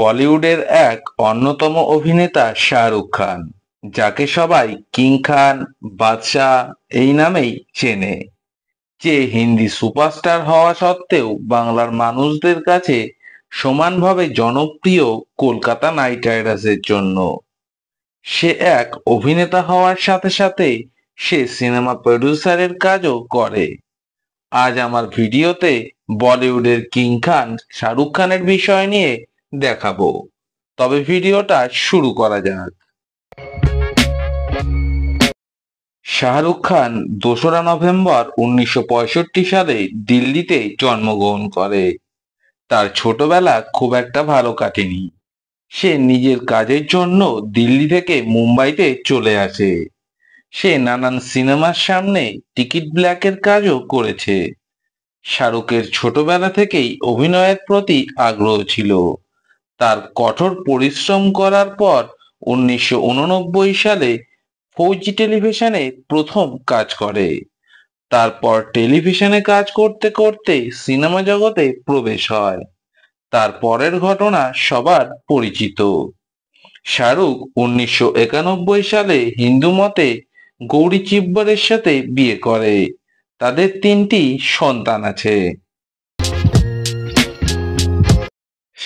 বলিউডের এক অন্যতম অভিনেতা শাহরুখ খান যাকে সবাই কিং খান বাদশাহ এই নামেই চেনে যে হিন্দি সুপারস্টার হওয়া সত্ত্বেও বাংলার মানুষদের কাছে সমানভাবে জনপ্রিয় কলকাতা নাইট রাইডার্সের জন্য সে এক অভিনেতা হওয়ার সাথে সাথে সে সিনেমা প্রডিউসারের কাজও করে আজ আমার ভিডিওতে বলিউডের কিং খান শাহরুখ খানের বিষয় নিয়ে দেখাবো তবে ভিডিওটা শুরু করা যাক শাহরুখ খান দোসরা নভেম্বর উনিশশো সালে দিল্লিতে জন্মগ্রহণ করে তার ছোটবেলা খুব একটা ভালো কাটেনি সে নিজের কাজের জন্য দিল্লি থেকে মুম্বাইতে চলে আসে সে নানান সিনেমার সামনে টিকিট ব্ল্যাকের কাজও করেছে শাহরুখের ছোটবেলা থেকেই অভিনয়ের প্রতি আগ্রহ ছিল তার কঠোর পরিশ্রম করার পর উনিশশো সালে ফৌজি টেলিভিশনে প্রথম কাজ করে তারপর টেলিভিশনে কাজ করতে করতে সিনেমা জগতে প্রবেশ হয় তার পরের ঘটনা সবার পরিচিত শাহরুখ উনিশশো সালে হিন্দু মতে গৌরী চিব্বরের সাথে বিয়ে করে তাদের তিনটি সন্তান আছে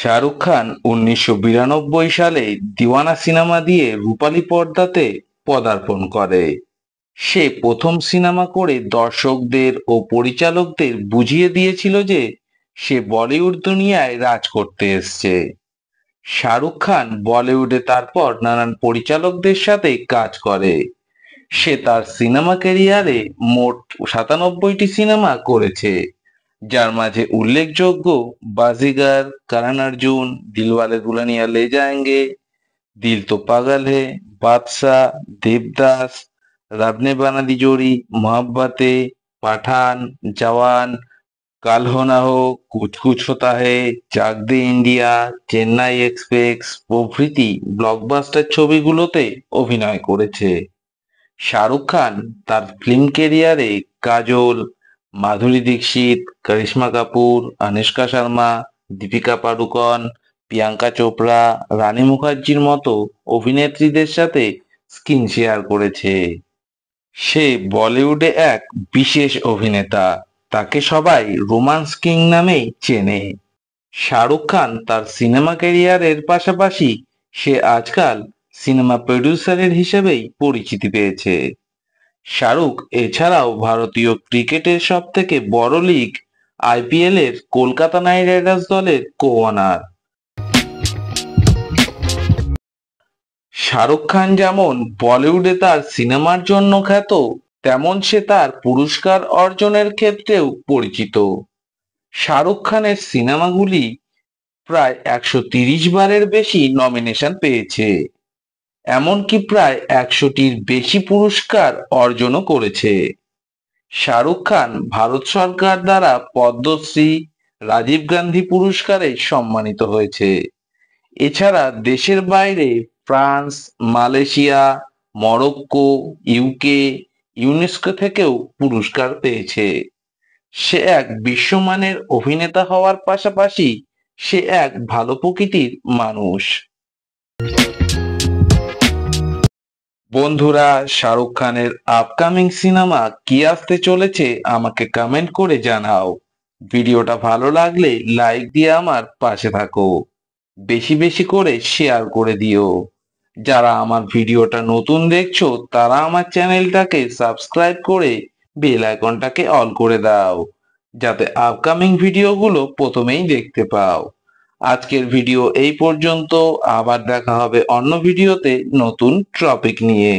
শাহরুখ খান উনিশশো সালে দিওয়ানা সিনেমা দিয়ে রূপালী পর্দাতে পদার্পণ করে সে প্রথম সিনেমা করে দর্শকদের ও পরিচালকদের বুঝিয়ে দিয়েছিল যে সে বলিউড দুনিয়ায় রাজ করতে এসছে শাহরুখ খান বলিউডে তারপর নানান পরিচালকদের সাথে কাজ করে সে তার সিনেমা ক্যারিয়ারে মোট সাতানব্বইটি সিনেমা করেছে যার মাঝে উল্লেখযোগ্য বাজিগার কারান অর্জুন দিলওয়ালে দুলানিয়া লে যায়ঙ্গে দিল তো পাগল হে বাদশাহ দেবদাস রাবনে বানাদি জোড়ি মহাব্বাতে পাঠান জওয়ান কাল হো না হো কুচ কুচ হোতা হে চাক দে ইন্ডিয়া চেন্নাই এক্সপ্রেস প্রভৃতি ব্লকবাস্টার ছবিগুলোতে অভিনয় করেছে শাহরুখ খান তার ফিল্ম কেরিয়ারে কাজল মাধুরী দীক্ষিত করিশ্মা কাপুর অনুষ্কা শর্মা দীপিকা পাডুকন প্রিয়াঙ্কা চোপড়া রানী মুখার্জির মতো অভিনেত্রীদের সাথে স্ক্রিন শেয়ার করেছে সে বলিউডে এক বিশেষ অভিনেতা তাকে সবাই রোমান্স কিং নামেই চেনে শাহরুখ খান তার সিনেমা ক্যারিয়ারের পাশাপাশি সে আজকাল সিনেমা প্রডিউসারের হিসেবেই পরিচিতি পেয়েছে শাহরুখ এছাড়াও ভারতীয় ক্রিকেটের সব থেকে বড় লিগ আইপিএল এর কলকাতা নাইট রাইডার্স দলের অনার শাহরুখ খান যেমন বলিউডে তার সিনেমার জন্য খ্যাত তেমন সে তার পুরস্কার অর্জনের ক্ষেত্রেও পরিচিত শাহরুখ খানের সিনেমাগুলি প্রায় একশো তিরিশ বারের বেশি নমিনেশন পেয়েছে এমনকি প্রায় একশোটির বেশি পুরস্কার অর্জনও করেছে শাহরুখ খান ভারত সরকার দ্বারা পদ্মশ্রী রাজীব গান্ধী পুরস্কারে সম্মানিত হয়েছে এছাড়া দেশের বাইরে France Malaysia Morocco UK UNESCO থেকেও পুরস্কার পেয়েছে সে এক বিশ্বমানের অভিনেতা হওয়ার পাশাপাশি সে এক ভালো প্রকৃতির মানুষ বন্ধুরা শাহরুখ খানের আপকামিং সিনেমা কি আসতে চলেছে আমাকে কমেন্ট করে জানাও ভিডিওটা ভালো লাগলে লাইক দিয়ে আমার পাশে থাকো বেশি বেশি করে শেয়ার করে দিও যারা আমার ভিডিওটা নতুন দেখছো তারা আমার চ্যানেলটাকে সাবস্ক্রাইব করে বেল আইকনটাকে অল করে দাও যাতে আপকামিং ভিডিওগুলো প্রথমেই দেখতে পাও আজকের ভিডিও এই পর্যন্ত আবার দেখা হবে অন্য ভিডিওতে নতুন টপিক নিয়ে